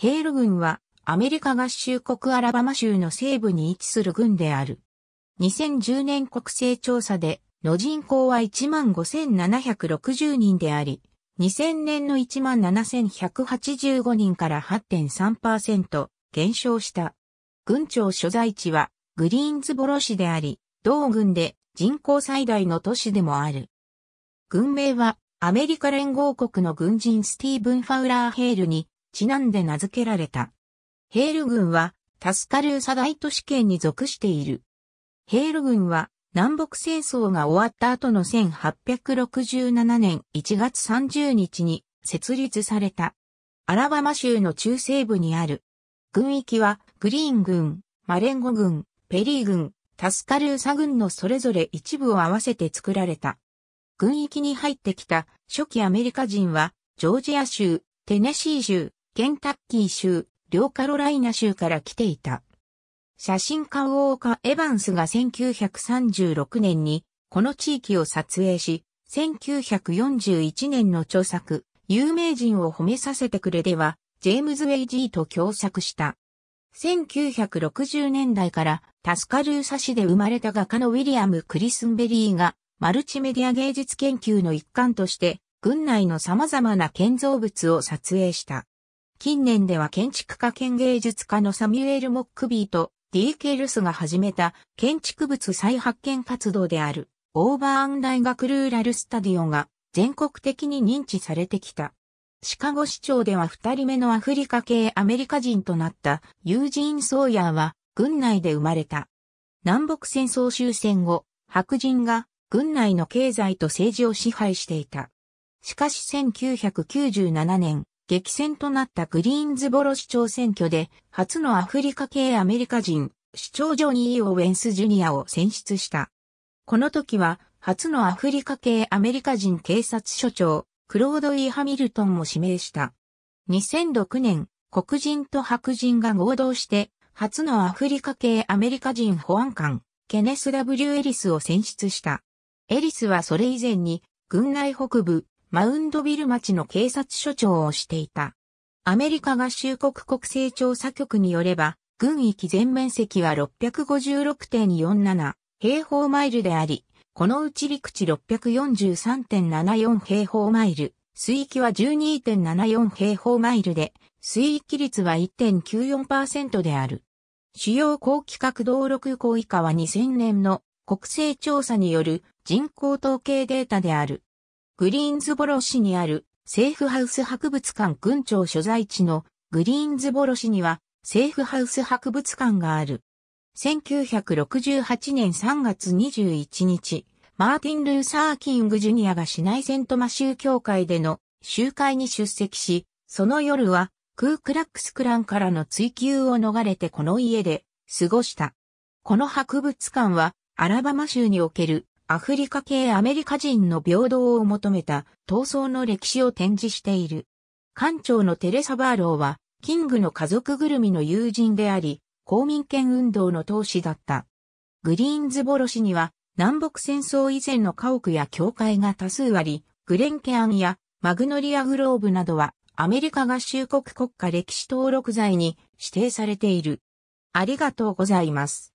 ヘール軍はアメリカ合衆国アラバマ州の西部に位置する軍である。2010年国勢調査での人口は15,760人であり、2000年の17,185人から8.3%減少した。軍庁所在地はグリーンズボロ市であり、同軍で人口最大の都市でもある。軍名はアメリカ連合国の軍人スティーブン・ファウラー・ヘールにちなんで名付けられた。ヘール軍はタスカルーサ大都市圏に属している。ヘール軍は南北戦争が終わった後の1867年1月30日に設立された。アラバマ州の中西部にある。軍域はグリーン軍、マレンゴ軍、ペリー軍、タスカルーサ軍のそれぞれ一部を合わせて作られた。軍域に入ってきた初期アメリカ人は、ジョージア州、テネシー州、ケンタッキー州、両カロライナ州から来ていた。写真家ウォーカ・エヴァンスが1936年にこの地域を撮影し、1941年の著作、有名人を褒めさせてくれでは、ジェームズ・ウェイジーと共作した。1960年代からタスカルーサ市で生まれた画家のウィリアム・クリスンベリーがマルチメディア芸術研究の一環として軍内の様々な建造物を撮影した。近年では建築家兼芸術家のサミュエル・モックビーと D.K. ルスが始めた建築物再発見活動であるオーバーアン大学ルーラルスタディオが全国的に認知されてきた。シカゴ市長では二人目のアフリカ系アメリカ人となったユージーン・ソーヤーは軍内で生まれた。南北戦争終戦後、白人が軍内の経済と政治を支配していた。しかし1997年、激戦となったグリーンズボロ市長選挙で、初のアフリカ系アメリカ人、市長ジョニー・オウェンス・ジュニアを選出した。この時は、初のアフリカ系アメリカ人警察署長、クロード・イー・ハミルトンも指名した。2006年、黒人と白人が合同して、初のアフリカ系アメリカ人保安官、ケネス・ W・ エリスを選出した。エリスはそれ以前に、軍内北部、マウンドビル町の警察署長をしていた。アメリカ合衆国国勢調査局によれば、軍域全面積は656.47平方マイルであり、このうち陸地643.74平方マイル、水域は12.74平方マイルで、水域率は1.94%である。主要高規格道路空港以下は2000年の国勢調査による人口統計データである。グリーンズボロ市にあるセーフハウス博物館群長所在地のグリーンズボロ市にはセーフハウス博物館がある。1968年3月21日、マーティン・ルーサー・キング・ジュニアが市内セントマ州教会での集会に出席し、その夜はクークラックスクランからの追及を逃れてこの家で過ごした。この博物館はアラバマ州におけるアフリカ系アメリカ人の平等を求めた闘争の歴史を展示している。館長のテレサ・バーローは、キングの家族ぐるみの友人であり、公民権運動の闘士だった。グリーンズボロ市には、南北戦争以前の家屋や教会が多数あり、グレンケアンやマグノリアグローブなどは、アメリカ合衆国国家歴史登録財に指定されている。ありがとうございます。